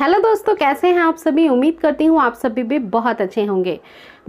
hello दोस्तों कैसे हैं आप सभी उम्मीद करती हूँ आप सभी भी बहुत अच्छे होंगे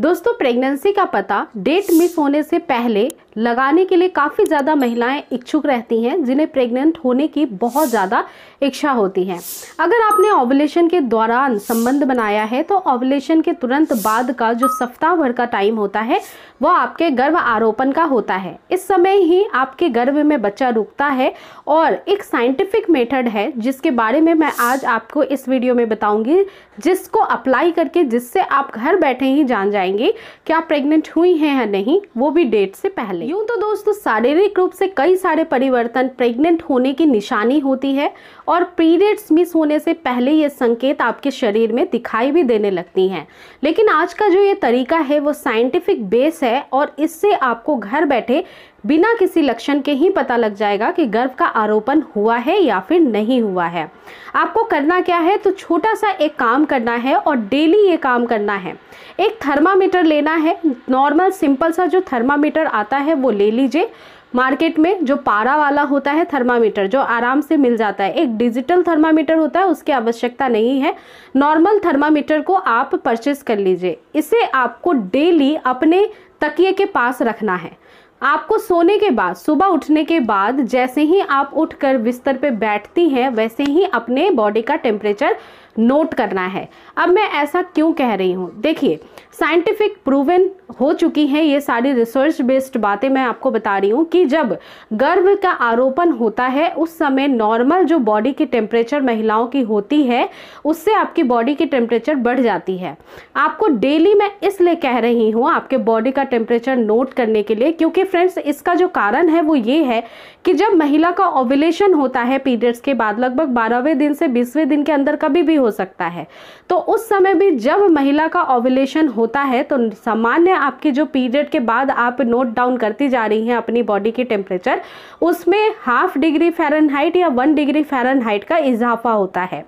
दोस्तों प्रेगनेंसी का पता डेट मिस होने से पहले लगाने के लिए काफ़ी ज़्यादा महिलाएं इच्छुक रहती हैं जिन्हें प्रेग्नेंट होने की बहुत ज़्यादा इच्छा होती है अगर आपने ओवलेशन के दौरान संबंध बनाया है तो ओवलेशन के तुरंत बाद का जो सप्ताह भर का टाइम होता है वह आपके गर्भ आरोपण का होता है इस समय ही आपके गर्भ में बच्चा रुकता है और एक साइंटिफिक मेथड है जिसके बारे में मैं आज आपको इस वीडियो में बताऊंगी जिसको अप्लाई करके जिससे आप घर बैठे ही जान जाएंगे कि आप प्रेग्नेंट हुई हैं या नहीं वो भी डेट से पहले लें यूं तो दोस्तों शारीरिक रूप से कई सारे परिवर्तन प्रेग्नेंट होने की निशानी होती है और पीरियड्स मिस होने से पहले ये संकेत आपके शरीर में दिखाई भी देने लगती हैं लेकिन आज का जो ये तरीका है वो साइंटिफिक बेस है और इससे आपको घर बैठे बिना किसी लक्षण के ही पता लग जाएगा कि गर्भ का आरोपण हुआ है या फिर नहीं हुआ है आपको करना क्या है तो छोटा सा एक काम करना है और डेली ये काम करना है एक थर्मामीटर लेना है नॉर्मल सिंपल सा जो थर्मामीटर आता है वो ले लीजिए मार्केट में जो पारा वाला होता है थर्मामीटर जो आराम से मिल जाता है एक डिजिटल थर्मामीटर होता है उसकी आवश्यकता नहीं है नॉर्मल थर्मामीटर को आप परचेस कर लीजिए इसे आपको डेली अपने तकिए के पास रखना है आपको सोने के बाद सुबह उठने के बाद जैसे ही आप उठकर बिस्तर पे बैठती हैं वैसे ही अपने बॉडी का टेम्परेचर नोट करना है अब मैं ऐसा क्यों कह रही हूँ देखिए साइंटिफिक प्रूवन हो चुकी हैं ये सारी रिसर्च बेस्ड बातें मैं आपको बता रही हूँ कि जब गर्भ का आरोपण होता है उस समय नॉर्मल जो बॉडी की टेम्परेचर महिलाओं की होती है उससे आपकी बॉडी की टेम्परेचर बढ़ जाती है आपको डेली मैं इसलिए कह रही हूँ आपके बॉडी का टेम्परेचर नोट करने के लिए क्योंकि फ्रेंड्स इसका जो कारण है वो ये है कि जब महिला का ओवुलेशन होता है पीरियड्स के बाद लगभग बारहवें दिन से बीसवें दिन के अंदर कभी भी हो सकता है तो उस समय भी जब महिला का ओवुलेशन होता होता है तो सामान्य आपके जो पीरियड के बाद आप नोट डाउन करती जा रही हैं अपनी बॉडी के टेम्परेचर उसमें हाफ डिग्री फेरनहाइट या वन डिग्री फेरनहाइट का इजाफा होता है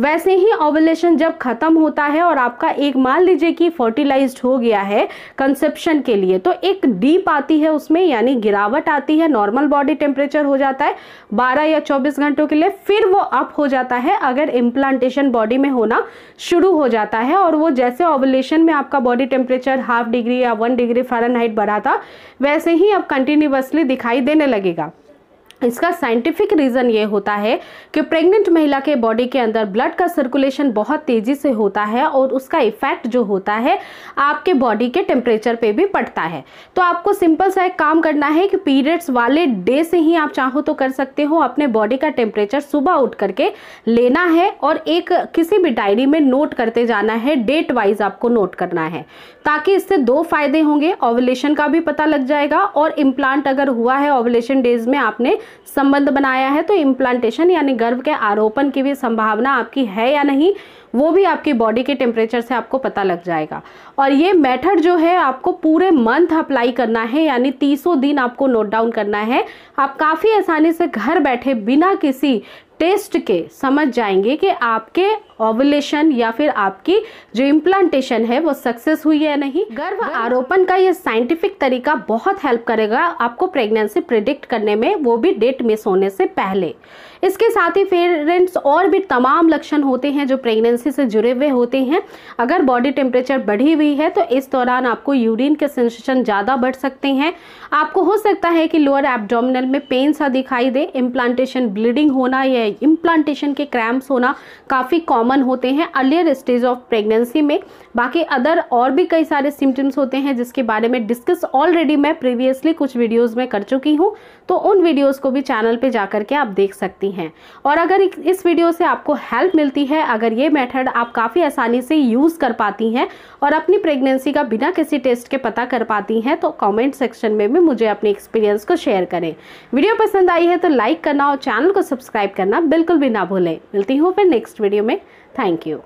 वैसे ही ओवलेशन जब ख़त्म होता है और आपका एक मान लीजिए कि फर्टिलाइज हो गया है कंसेप्शन के लिए तो एक डीप आती है उसमें यानी गिरावट आती है नॉर्मल बॉडी टेम्परेचर हो जाता है बारह या चौबीस घंटों के लिए फिर वो अप हो जाता है अगर इम्प्लांटेशन बॉडी में होना शुरू हो जाता है और वो जैसे ओवलेशन में आपका बॉडी टेम्परेचर हाफ डिग्री या वन डिग्री फ़ारेनहाइट बढ़ा था वैसे ही अब कंटिन्यूसली दिखाई देने लगेगा इसका साइंटिफिक रीज़न ये होता है कि प्रेग्नेंट महिला के बॉडी के अंदर ब्लड का सर्कुलेशन बहुत तेज़ी से होता है और उसका इफ़ेक्ट जो होता है आपके बॉडी के टेम्परेचर पे भी पड़ता है तो आपको सिंपल सा एक काम करना है कि पीरियड्स वाले डे से ही आप चाहो तो कर सकते हो अपने बॉडी का टेम्परेचर सुबह उठ करके लेना है और एक किसी भी डायरी में नोट करते जाना है डेट वाइज आपको नोट करना है ताकि इससे दो फ़ायदे होंगे ओवलेशन का भी पता लग जाएगा और इम्प्लांट अगर हुआ है ओवलेशन डेज में आपने संबंध बनाया है तो इम्प्लांटेशन यानी गर्भ के आरोपण की भी संभावना आपकी है या नहीं वो भी आपकी बॉडी के टेम्परेचर से आपको पता लग जाएगा और ये मेथड जो है आपको पूरे मंथ अप्लाई करना है यानी तीसों दिन आपको नोट डाउन करना है आप काफ़ी आसानी से घर बैठे बिना किसी टेस्ट के समझ जाएंगे कि आपके ओवुलेशन या फिर आपकी जो इम्प्लांटेशन है वो सक्सेस हुई है नहीं गर्भ आरोपण का ये साइंटिफिक तरीका बहुत हेल्प करेगा आपको प्रेगनेंसी प्रिडिक्ट करने में वो भी डेट मिस होने से पहले इसके साथ ही पेरेंट्स और भी तमाम लक्षण होते हैं जो प्रेगनेंसी से जुड़े हुए होते हैं अगर बॉडी टेम्परेचर बढ़ी हुई है तो इस दौरान आपको यूरिन के सेंसेशन ज़्यादा बढ़ सकते हैं आपको हो सकता है कि लोअर एबडोमिनल में पेन सा दिखाई दे इम्प्लांटेशन ब्लीडिंग होना या में इम्प्लांटेशन के क्रैम्प्स होना काफ़ी कॉमन होते हैं अर्लियर स्टेज ऑफ प्रेगनेंसी में बाकी अदर और भी कई सारे सिम्टम्स होते हैं जिसके बारे में डिस्कस ऑलरेडी मैं प्रीवियसली कुछ वीडियोज़ में कर चुकी हूँ तो उन वीडियोज़ को भी चैनल पर जा के आप देख सकती हैं और अगर इस वीडियो से आपको हेल्प मिलती है अगर ये मेथड आप काफ़ी आसानी से यूज़ कर पाती हैं और अपनी प्रेगनेंसी का बिना किसी टेस्ट के पता कर पाती हैं तो कमेंट सेक्शन में भी मुझे अपने एक्सपीरियंस को शेयर करें वीडियो पसंद आई है तो लाइक करना और चैनल को सब्सक्राइब करना बिल्कुल भी ना भूलें मिलती हूँ फिर नेक्स्ट वीडियो में थैंक यू